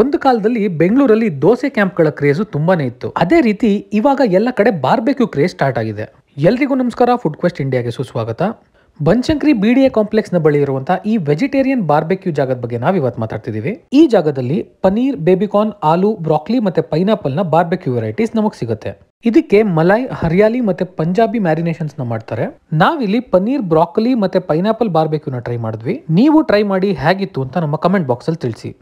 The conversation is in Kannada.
ಒಂದು ಕಾಲದಲ್ಲಿ ಬೆಂಗಳೂರಲ್ಲಿ ದೋಸೆ ಕ್ಯಾಂಪ್ಗಳ ಕ್ರೇಜು ತುಂಬಾನೇ ಇತ್ತು ಅದೇ ರೀತಿ ಇವಾಗ ಎಲ್ಲ ಕಡೆ ಬಾರ್ಬೆಕ್ಯೂ ಕ್ರೇಜ್ ಸ್ಟಾರ್ಟ್ ಆಗಿದೆ ಎಲ್ರಿಗೂ ನಮಸ್ಕಾರ ಫುಡ್ ಕ್ವೆಸ್ಟ್ ಇಂಡಿಯಾಗೆ ಸುಸ್ವಾಗತ ಬಂಚಂಕ್ರಿ ಬಿ ಡಿ ಎ ಕಾಂಪ್ಲೆಕ್ಸ್ನ ಬಳಿ ಇರುವಂತಹ ಈ ವೆಜಿಟೇರಿಯನ್ ಬಾರ್ಬೆಕ್ಯೂ ಜಾಗದ ಬಗ್ಗೆ ನಾವು ಇವತ್ತು ಮಾತಾಡ್ತಿದ್ದೀವಿ ಈ ಜಾಗದಲ್ಲಿ ಪನೀರ್ ಬೇಬಿಕಾರ್ನ್ ಆಲೂ ಬ್ರಾಕ್ಲಿ ಮತ್ತೆ ಪೈನಾಪಲ್ ನ ಬಾರ್ಬೆಕ್ಯೂ ವೆರೈಟೀಸ್ ನಮಗೆ ಸಿಗುತ್ತೆ ಇದಕ್ಕೆ ಮಲಾಯ್ ಹರಿಯಾಲಿ ಮತ್ತೆ ಪಂಜಾಬಿ ಮ್ಯಾರಿನೇಷನ್ಸ್ ನ ಮಾಡ್ತಾರೆ ನಾವಿಲ್ಲಿ ಪನೀರ್ ಬ್ರಾಕ್ಲಿ ಮತ್ತೆ ಪೈನಾಪಲ್ ನ ಟ್ರೈ ಮಾಡಿದ್ವಿ ನೀವು ಟ್ರೈ ಮಾಡಿ ಹೇಗಿತ್ತು ಅಂತ ನಮ್ಮ ಕಮೆಂಟ್ ಬಾಕ್ಸ್ ಅಲ್ಲಿ ತಿಳಿಸಿ